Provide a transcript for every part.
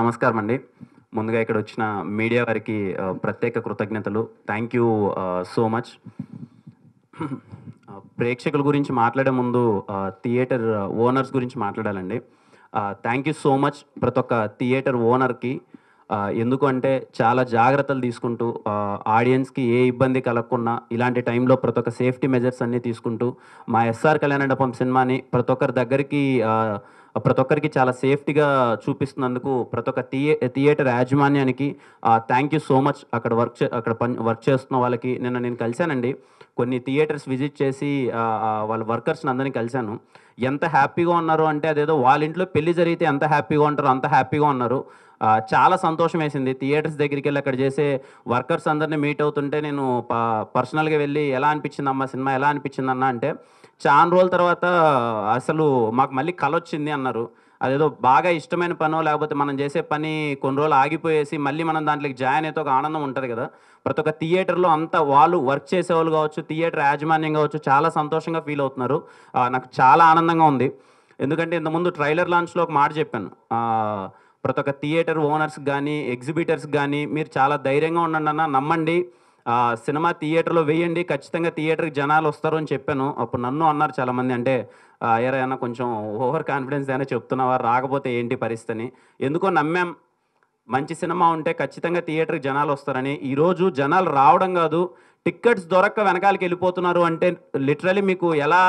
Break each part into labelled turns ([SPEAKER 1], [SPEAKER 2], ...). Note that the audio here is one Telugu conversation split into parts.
[SPEAKER 1] నమస్కారం అండి ముందుగా ఇక్కడ వచ్చిన మీడియా వారికి ప్రత్యేక కృతజ్ఞతలు థ్యాంక్ యూ సో మచ్ ప్రేక్షకుల గురించి మాట్లాడే ముందు థియేటర్ ఓనర్స్ గురించి మాట్లాడాలండి థ్యాంక్ యూ సో మచ్ ప్రతి ఒక్క థియేటర్ ఓనర్కి ఎందుకంటే చాలా జాగ్రత్తలు తీసుకుంటూ ఆడియన్స్కి ఏ ఇబ్బంది కలగకుండా ఇలాంటి టైంలో ప్రతి ఒక్క సేఫ్టీ మెజర్స్ అన్నీ తీసుకుంటూ మా ఎస్ఆర్ కళ్యాణ డపం సినిమాని ప్రతి ఒక్కరి దగ్గరికి ప్రతి ఒక్కరికి చాలా సేఫ్టీగా చూపిస్తున్నందుకు ప్రతి ఒక్క థియే థియేటర్ యాజమాన్యానికి థ్యాంక్ యూ సో మచ్ అక్కడ వర్క్ అక్కడ పని వర్క్ చేస్తున్న వాళ్ళకి నిన్న నేను కలిశానండి కొన్ని థియేటర్స్ విజిట్ చేసి వాళ్ళ వర్కర్స్ని అందరినీ కలిశాను ఎంత హ్యాపీగా ఉన్నారు అంటే అదేదో వాళ్ళ ఇంట్లో పెళ్లి జరిగితే ఎంత హ్యాపీగా ఉంటారో అంత హ్యాపీగా ఉన్నారు చాలా సంతోషం వేసింది థియేటర్స్ దగ్గరికి వెళ్ళి అక్కడ చేసే వర్కర్స్ అందరినీ మీట్ అవుతుంటే నేను పర్సనల్గా వెళ్ళి ఎలా అనిపించింది అమ్మ సినిమా ఎలా అనిపించింది అన్న అంటే చాలా రోజుల తర్వాత అసలు మాకు మళ్ళీ కలొచ్చింది వచ్చింది అన్నారు అదేదో బాగా ఇష్టమైన పనో లేకపోతే మనం చేసే పని కొన్ని రోజులు ఆగిపోయేసి మళ్ళీ మనం దాంట్లోకి జాయిన్ అయితే ఒక ఆనందం ఉంటుంది కదా ప్రతి ఒక్క థియేటర్లో అంతా వాళ్ళు వర్క్ చేసేవాళ్ళు కావచ్చు థియేటర్ యాజమాన్యం కావచ్చు చాలా సంతోషంగా ఫీల్ అవుతున్నారు నాకు చాలా ఆనందంగా ఉంది ఎందుకంటే ఇంతకుముందు ట్రైలర్ లాంచ్లో ఒక మాట చెప్పాను ప్రతి ఒక్క థియేటర్ ఓనర్స్ కానీ ఎగ్జిబిటర్స్ కానీ మీరు చాలా ధైర్యంగా ఉండండి అన్న నమ్మండి సినిమా థియేటర్లో వేయండి ఖచ్చితంగా థియేటర్కి జనాలు వస్తారు అని చెప్పాను అప్పుడు నన్ను అన్నారు చాలామంది అంటే ఏరైనా కొంచెం ఓవర్ కాన్ఫిడెన్స్ అయినా చెప్తున్నావారు రాకపోతే ఏంటి పరిస్థితిని ఎందుకో నమ్మాం మంచి సినిమా ఉంటే ఖచ్చితంగా థియేటర్కి జనాలు వస్తారని ఈరోజు జనాలు రావడం కాదు టిక్కెట్స్ దొరక్క వెనకాలకి వెళ్ళిపోతున్నారు అంటే లిటరలీ మీకు ఎలా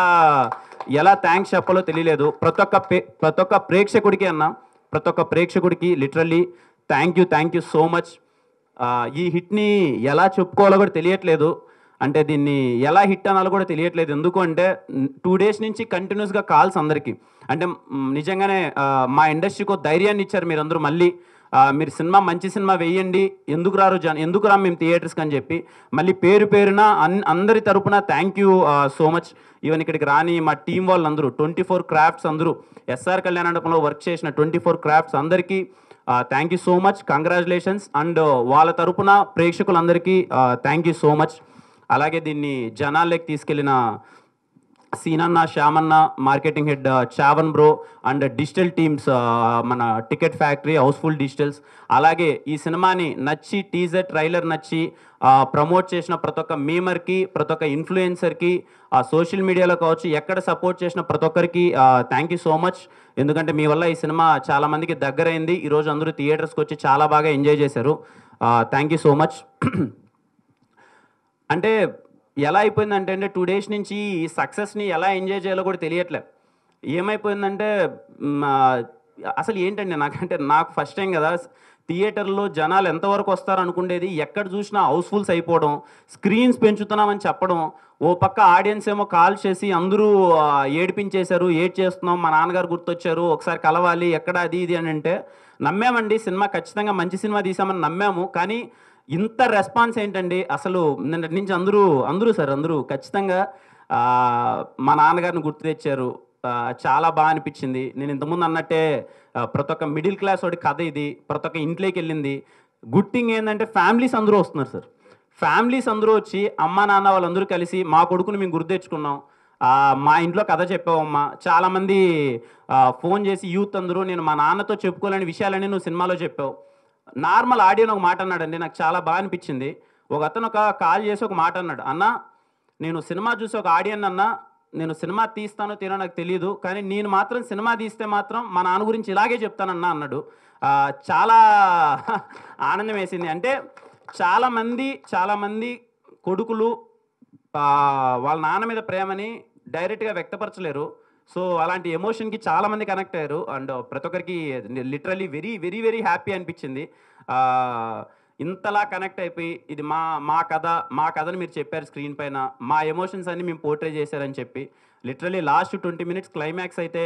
[SPEAKER 1] ఎలా థ్యాంక్స్ చెప్పాలో తెలియలేదు ప్రతి ఒక్క ప్రతి ఒక్క ప్రేక్షకుడికి అన్న ప్రతి ఒక్క ప్రేక్షకుడికి literally thank you thank you so much ఈ హిట్ని ఎలా చెప్పుకోవాలో కూడా తెలియట్లేదు అంటే దీన్ని ఎలా హిట్ అనాలో కూడా తెలియట్లేదు ఎందుకు అంటే టూ డేస్ నుంచి కంటిన్యూస్గా కాల్స్ అందరికీ అంటే నిజంగానే మా ఇండస్ట్రీకి ధైర్యాన్ని ఇచ్చారు మీరందరూ మళ్ళీ మీరు సినిమా మంచి సినిమా వేయండి ఎందుకు రారు జన్ ఎందుకు రా మేము థియేటర్స్కి అని చెప్పి మళ్ళీ పేరు పేరున అన్ అందరి తరపున thank you so much even ఇక్కడికి రాని మా టీం వాళ్ళందరూ ట్వంటీ ఫోర్ క్రాఫ్ట్స్ అందరూ ఎస్ఆర్ మండపంలో వర్క్ చేసిన ట్వంటీ ఫోర్ క్రాఫ్ట్స్ అందరికీ thank you so much congratulations and వాళ్ళ తరపున ప్రేక్షకులందరికీ థ్యాంక్ యూ సో మచ్ అలాగే దీన్ని జనాల్లోకి తీసుకెళ్ళిన సీనన్న శ్యామన్న marketing head uh, Chavan bro and digital teams మన టికెట్ ఫ్యాక్టరీ హౌస్ఫుల్ డిజిటల్స్ అలాగే ఈ సినిమాని నచ్చి టీజర్ ట్రైలర్ నచ్చి ప్రమోట్ చేసిన ప్రతి ఒక్క మీమర్కి ప్రతి ఒక్క ఇన్ఫ్లుయెన్సర్కి ఆ సోషల్ మీడియాలో కావచ్చు ఎక్కడ సపోర్ట్ చేసిన ప్రతి ఒక్కరికి థ్యాంక్ యూ సో మచ్ ఎందుకంటే మీ వల్ల ఈ సినిమా చాలామందికి దగ్గరైంది ఈరోజు అందరూ థియేటర్స్కి వచ్చి చాలా బాగా ఎంజాయ్ చేశారు థ్యాంక్ యూ సో మచ్ అంటే ఎలా అయిపోయిందంటే అంటే టూ డేస్ నుంచి ఈ సక్సెస్ని ఎలా ఎంజాయ్ చేయాలో కూడా తెలియట్లే ఏమైపోయిందంటే అసలు ఏంటండి నాకంటే నాకు ఫస్ట్ టైం కదా థియేటర్లో జనాలు ఎంతవరకు అనుకుండేది ఎక్కడ చూసినా హౌస్ఫుల్స్ అయిపోవడం స్క్రీన్స్ పెంచుతున్నామని చెప్పడం ఓ పక్క ఆడియన్స్ ఏమో కాల్ చేసి అందరూ ఏడిపించేశారు ఏడ్ చేస్తున్నాం మా నాన్నగారు గుర్తొచ్చారు ఒకసారి కలవాలి ఎక్కడ అది ఇది అని అంటే నమ్మామండి సినిమా ఖచ్చితంగా మంచి సినిమా తీసామని నమ్మాము కానీ ఇంత రెస్పాన్స్ ఏంటండి అసలు నిన్నటి నుంచి అందరూ అందరూ సార్ అందరూ ఖచ్చితంగా మా నాన్నగారిని గుర్తు తెచ్చారు చాలా బాగా అనిపించింది నేను ఇంతకుముందు అన్నట్టే ప్రతి ఒక్క మిడిల్ క్లాస్ వాడి కథ ఇది ప్రతి ఒక్క ఇంట్లోకి వెళ్ళింది గుడ్ థింగ్ ఏంటంటే ఫ్యామిలీస్ అందరూ వస్తున్నారు సార్ ఫ్యామిలీస్ అందరూ వచ్చి అమ్మ నాన్న వాళ్ళందరూ కలిసి మా కొడుకుని మేము గుర్తు తెచ్చుకున్నాం మా ఇంట్లో కథ చెప్పావమ్మ చాలామంది ఫోన్ చేసి యూత్ అందరూ నేను మా నాన్నతో చెప్పుకోలేని విషయాలన్నీ నువ్వు సినిమాలో చెప్పావు నార్మల్ ఆడియన్ ఒక మాట అన్నాడండి నాకు చాలా బాగా అనిపించింది ఒక అతను ఒక కాల్ చేసి ఒక మాట అన్నాడు అన్న నేను సినిమా చూసి ఒక ఆడియన్ అన్న నేను సినిమా తీస్తానో తీరా నాకు తెలియదు కానీ నేను మాత్రం సినిమా తీస్తే మాత్రం మా నాన్న గురించి ఇలాగే చెప్తానన్నా అన్నాడు చాలా ఆనందం వేసింది అంటే చాలామంది చాలామంది కొడుకులు వాళ్ళ నాన్న మీద ప్రేమని డైరెక్ట్గా వ్యక్తపరచలేరు సో అలాంటి ఎమోషన్కి చాలామంది కనెక్ట్ అయ్యారు అండ్ ప్రతి ఒక్కరికి literally very very very happy అనిపించింది ఇంతలా కనెక్ట్ అయిపోయి ఇది మా మా కథ మా కథను మీరు చెప్పారు స్క్రీన్ పైన మా ఎమోషన్స్ అన్ని మేము పోర్ట్రే చేశారని చెప్పి literally last twenty minutes climax అయితే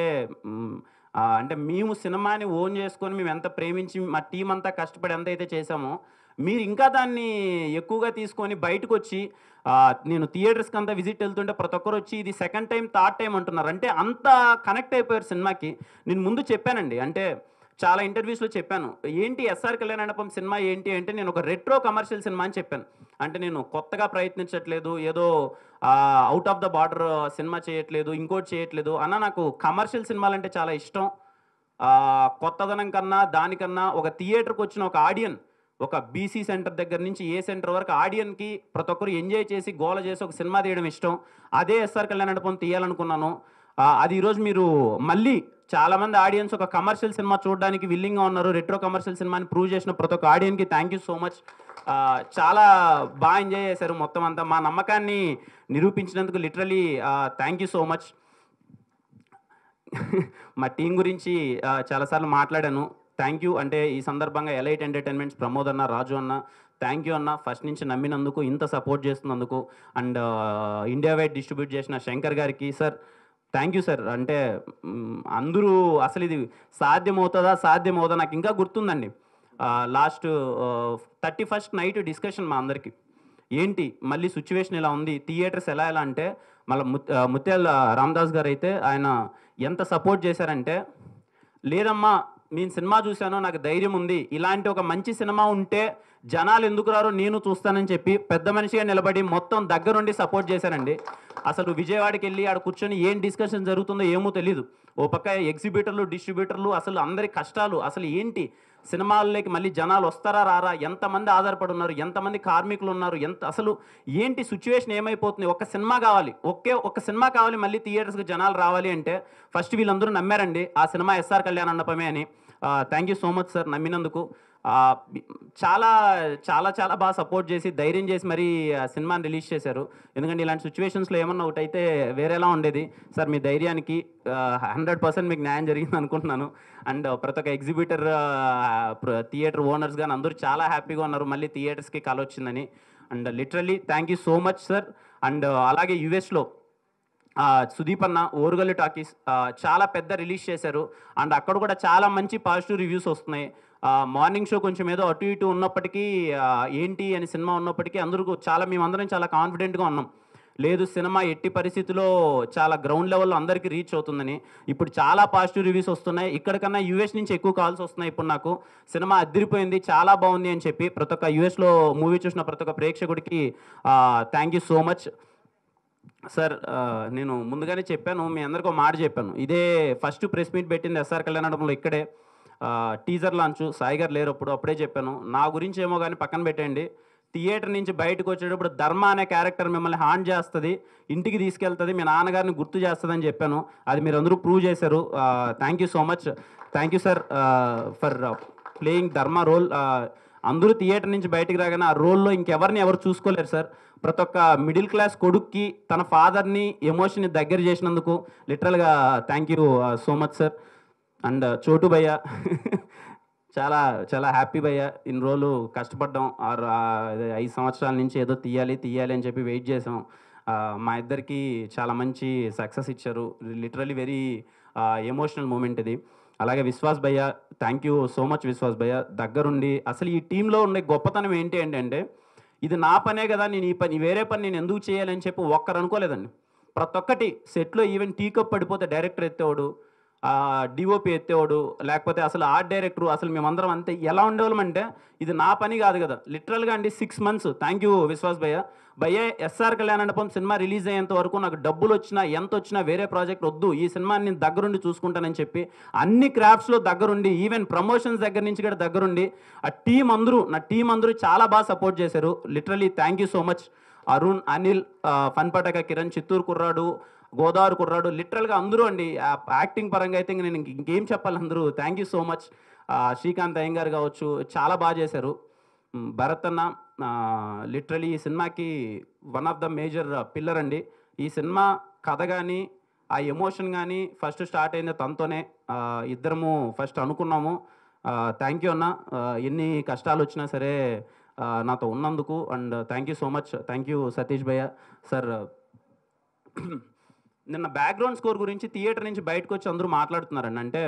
[SPEAKER 1] అంటే మేము సినిమాని ఓన్ చేసుకొని మేము ఎంత ప్రేమించి మా టీం అంతా కష్టపడి ఎంత అయితే చేశామో మీరు ఇంకా దాన్ని ఎక్కువగా తీసుకొని బయటకు వచ్చి నేను థియేటర్స్కి అంతా విజిట్ వెళ్తుంటే ప్రతి ఒక్కరు వచ్చి ఇది సెకండ్ టైం థర్డ్ టైం అంటున్నారు అంటే అంత కనెక్ట్ అయిపోయారు సినిమాకి నేను ముందు చెప్పానండి అంటే చాలా ఇంటర్వ్యూస్లో చెప్పాను ఏంటి ఎస్ఆర్ కళ్యాణప్పం సినిమా ఏంటి అంటే నేను ఒక రెట్రో కమర్షియల్ సినిమా అని చెప్పాను అంటే నేను కొత్తగా ప్రయత్నించట్లేదు ఏదో అవుట్ ఆఫ్ ద బార్డర్ సినిమా చేయట్లేదు ఇంకోటి చేయట్లేదు అన్న నాకు కమర్షియల్ సినిమాలు అంటే చాలా ఇష్టం కొత్తదనం కన్నా దానికన్నా ఒక థియేటర్కి వచ్చిన ఒక ఆడియన్ ఒక బీసీ సెంటర్ దగ్గర నుంచి ఏ సెంటర్ వరకు ఆడియన్కి ప్రతి ఒక్కరు ఎంజాయ్ చేసి గోల చేసి ఒక సినిమా తీయడం ఇష్టం అదే ఎస్ఆర్ కళ్యాణ్ తీయాలనుకున్నాను అది ఈరోజు మీరు మళ్ళీ చాలా మంది ఆడియన్స్ ఒక కమర్షియల్ సినిమా చూడడానికి విల్లింగ్గా ఉన్నారు రెట్రో కమర్షియల్ సినిమాని ప్రూవ్ చేసిన ప్రతి ఒక్క ఆడియన్కి థ్యాంక్ యూ సో మచ్ చాలా బాగా ఎంజాయ్ చేశారు మొత్తం అంతా మా నమ్మకాన్ని నిరూపించినందుకు literally thank you so much మా టీం గురించి చాలాసార్లు మాట్లాడాను థ్యాంక్ యూ అంటే ఈ సందర్భంగా ఎలైట్ ఎంటర్టైన్మెంట్స్ ప్రమోద్ అన్న రాజు అన్న థ్యాంక్ యూ అన్న ఫస్ట్ నుంచి నమ్మినందుకు ఇంత సపోర్ట్ చేస్తున్నందుకు అండ్ ఇండియా వైడ్ డిస్ట్రిబ్యూట్ చేసిన శంకర్ గారికి సార్ థ్యాంక్ యూ సార్ అంటే అందరూ అసలు ఇది సాధ్యమవుతుందా సాధ్యమవుతుందా నాకు ఇంకా గుర్తుందండి last thirty first night discussion మా అందరికి ఏంటి మళ్ళీ సిచ్యువేషన్ ఇలా ఉంది థియేటర్స్ ఎలా ఎలా అంటే మళ్ళీ ముత్యాల రామ్దాస్ గారు అయితే ఆయన ఎంత సపోర్ట్ చేశారంటే లేదమ్మా నేను సినిమా చూశాను నాకు ధైర్యం ఉంది ఇలాంటి ఒక మంచి సినిమా ఉంటే జనాలు ఎందుకు రారు నేను చూస్తానని చెప్పి పెద్ద మనిషిగా నిలబడి మొత్తం దగ్గరుండి సపోర్ట్ చేశానండి అసలు విజయవాడకి వెళ్ళి ఆడ కూర్చొని ఏం డిస్కషన్ జరుగుతుందో ఏమో తెలీదు ఓ పక్క ఎగ్జిబిటర్లు డిస్ట్రిబ్యూటర్లు అసలు అందరి కష్టాలు అసలు ఏంటి సినిమాల్లోకి మళ్ళీ జనాలు వస్తారా రారా ఎంతమంది ఆధారపడి ఉన్నారు ఎంతమంది కార్మికులు ఉన్నారు ఎంత అసలు ఏంటి సిచ్యువేషన్ ఏమైపోతుంది ఒక సినిమా కావాలి ఒకే ఒక సినిమా కావాలి మళ్ళీ థియేటర్స్కి జనాలు రావాలి అంటే ఫస్ట్ వీళ్ళందరూ నమ్మారండి ఆ సినిమా ఎస్ఆర్ కళ్యాణ్ అన్నపమే అని thank you so much sir నమ్మినందుకు చాలా చాలా చాలా బాగా సపోర్ట్ చేసి ధైర్యం చేసి మరీ సినిమాని రిలీజ్ చేశారు ఎందుకంటే ఇలాంటి సిచ్యువేషన్స్లో ఏమన్నా ఒకటి అయితే వేరేలా ఉండేది సార్ మీ ధైర్యానికి హండ్రెడ్ పర్సెంట్ మీకు న్యాయం జరిగింది అనుకుంటున్నాను అండ్ ప్రతి ఒక్క ఎగ్జిబిటర్ థియేటర్ ఓనర్స్ కానీ అందరూ చాలా హ్యాపీగా ఉన్నారు మళ్ళీ థియేటర్స్కి కలొచ్చిందని వచ్చిందని and literally thank you so much sir and అలాగే యుఎస్లో సుదీప్ అన్న ఓరుగల్లు టాకీస్ చాలా పెద్ద రిలీజ్ చేశారు అండ్ అక్కడ కూడా చాలా మంచి పాజిటివ్ రివ్యూస్ వస్తున్నాయి మార్నింగ్ షో కొంచెం ఏదో అటు ఇటు ఉన్నప్పటికీ ఏంటి అని సినిమా ఉన్నప్పటికీ అందరూ చాలా మేమందరం చాలా కాన్ఫిడెంట్గా ఉన్నాం లేదు సినిమా ఎట్టి పరిస్థితిలో చాలా గ్రౌండ్ లెవెల్లో అందరికీ రీచ్ అవుతుందని ఇప్పుడు చాలా పాజిటివ్ రివ్యూస్ వస్తున్నాయి ఇక్కడికన్నా యూఎస్ నుంచి ఎక్కువ కాల్స్ వస్తున్నాయి ఇప్పుడు నాకు సినిమా అద్దరిపోయింది చాలా బాగుంది అని చెప్పి ప్రతి ఒక్క యూఎస్లో మూవీ చూసిన ప్రతి ఒక్క ప్రేక్షకుడికి thank you so much sir నేను ముందుగానే చెప్పాను మీ అందరికీ మాట చెప్పాను ఇదే ఫస్ట్ ప్రెస్ మీట్ పెట్టింది ఎస్ఆర్ కళ్యాణంలో ఇక్కడే టీజర్ లాంచ్ సాయి గారు లేరు అప్పుడు అప్పుడే చెప్పాను నా గురించి ఏమో కానీ పక్కన పెట్టండి థియేటర్ నుంచి బయటకు వచ్చేటప్పుడు ధర్మ అనే క్యారెక్టర్ మిమ్మల్ని హాన్ చేస్తుంది ఇంటికి తీసుకెళ్తుంది మీ నాన్నగారిని గుర్తు చేస్తుందని చెప్పాను అది మీరు అందరూ ప్రూవ్ చేశారు thank you so much thank you sir for playing Dharma role అందరూ థియేటర్ నుంచి బయటకు రాగానే ఆ రోల్లో ఇంకెవరిని ఎవరు చూసుకోలేరు సార్ ప్రతి ఒక్క మిడిల్ క్లాస్ కొడుక్కి తన ఫాదర్ని ఎమోషన్ని దగ్గర చేసినందుకు లిటరల్గా thank you so much sir and Chotu bhaiya చాలా చాలా హ్యాపీ భయ్య ఇన్ని రోజులు కష్టపడ్డాం ఆరు ఐదు సంవత్సరాల నుంచి ఏదో తీయాలి తీయాలి అని చెప్పి వెయిట్ చేసాం మా ఇద్దరికి చాలా మంచి సక్సెస్ ఇచ్చారు లిటరలీ వెరీ ఎమోషనల్ మూమెంట్ ఇది అలాగే Vishwas bhaiya thank you so much Vishwas bhaiya దగ్గరుండి అసలు ఈ టీంలో ఉండే గొప్పతనం ఏంటి అంటే ఇది నా పనే కదా నేను ఈ పని వేరే పని నేను ఎందుకు చేయాలని చెప్పి ఒక్కరు అనుకోలేదండి ప్రతి ఒక్కటి సెట్లో ఈవెన్ టీ కప్ పడిపోతే డైరెక్టర్ ఎత్తేవాడు డిఓపి ఎత్తేవాడు లేకపోతే అసలు ఆర్ట్ డైరెక్టరు అసలు మేమందరం అంతే ఎలా ఉండేవాళ్ళమంటే ఇది నా పని కాదు కదా లిటరల్గా అండి six months thank you Vishwas bhaiya bhaiya SR Kalyan cinema release అయ్యేంత వరకు నాకు డబ్బులు వచ్చినా ఎంత వచ్చినా వేరే ప్రాజెక్ట్ వద్దు ఈ సినిమాని నేను దగ్గరుండి చూసుకుంటానని చెప్పి అన్ని క్రాఫ్ట్స్లో దగ్గరుండి ఈవెన్ ప్రమోషన్స్ దగ్గర నుంచి కూడా దగ్గరుండి ఆ టీం అందరూ నా టీం అందరూ చాలా బాగా సపోర్ట్ చేశారు literally thank you so much Arun Anil ఫన్పటక కిరణ్ చిత్తూరు కుర్రాడు గోదావరి కుర్రాడు లిటరల్గా అందరూ అండి యాక్టింగ్ పరంగా అయితే నేను ఇంకేం చెప్పాలి అందరూ thank you so much Srikanth అయ్యంగారు కావచ్చు చాలా బాగా చేశారు భరత్ అన్న లిటరలీ ఈ సినిమాకి one of the major pillar అండి ఈ సినిమా కథ కానీ ఆ ఎమోషన్ కానీ ఫస్ట్ స్టార్ట్ అయింది తనతోనే ఇద్దరము ఫస్ట్ అనుకున్నాము థ్యాంక్ యూ అన్న ఎన్ని కష్టాలు వచ్చినా సరే నాతో ఉన్నందుకు and thank you so much thank you Satish bhaiya sir నిన్న బ్యాక్గ్రౌండ్ స్కోర్ గురించి థియేటర్ నుంచి బయటకు వచ్చి అందరూ మాట్లాడుతున్నారండి అంటే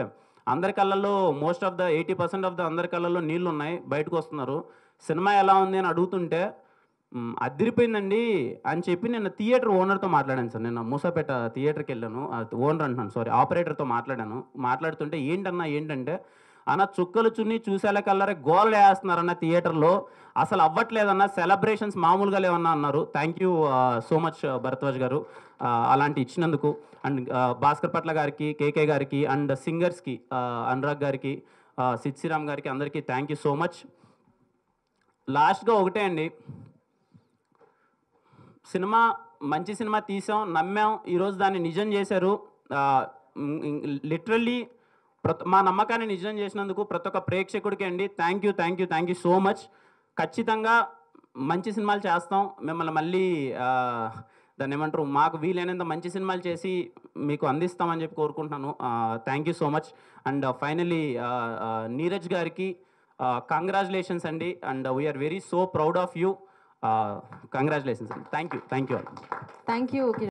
[SPEAKER 1] అందరి కళ్ళల్లో most of the eighty percent of the అందరి కళ్ళల్లో నీళ్ళు ఉన్నాయి బయటకు వస్తున్నారు సినిమా ఎలా ఉంది అని అడుగుతుంటే అదిరిపోయిందండి అని చెప్పి నేను థియేటర్ ఓనర్తో మాట్లాడాను సార్ నేను మూసపేట థియేటర్కి వెళ్ళాను ఓనర్ అంటున్నాను సారీ ఆపరేటర్తో మాట్లాడాను మాట్లాడుతుంటే ఏంటన్నా ఏంటంటే అన్న చుక్కలు చున్ని చూసేలా కల్లరే వేస్తున్నారు వేస్తున్నారన్న థియేటర్లో అసలు అవ్వట్లేదన్న సెలబ్రేషన్స్ మామూలుగా లేవన్నా అన్నారు thank you so much Bharadwaj garu uh, అలాంటి ఇచ్చినందుకు అండ్ uh, భాస్కర్ పట్ల గారికి కేకే గారికి అండ్ సింగర్స్కి uh, అనురాగ్ గారికి సిత్సిరామ్ గారికి అందరికీ థ్యాంక్ యూ సో మచ్ లాస్ట్గా ఒకటే అండి సినిమా మంచి సినిమా తీసాం నమ్మాం ఈరోజు దాన్ని నిజం చేశారు లిటరల్లీ మా నమ్మకాన్ని నిజం చేసినందుకు ప్రతి ఒక్క ప్రేక్షకుడికి అండి thank you thank you thank you so much ఖచ్చితంగా మంచి సినిమాలు చేస్తాం మిమ్మల్ని మళ్ళీ దాన్ని ఏమంటారు మాకు వీలైనంత మంచి సినిమాలు చేసి మీకు అందిస్తామని చెప్పి కోరుకుంటున్నాను thank you so much and finally Neeraj గారికి కంగ్రాచులేషన్స్ అండి and we are very so proud of you congratulations అండి thank you thank you thank you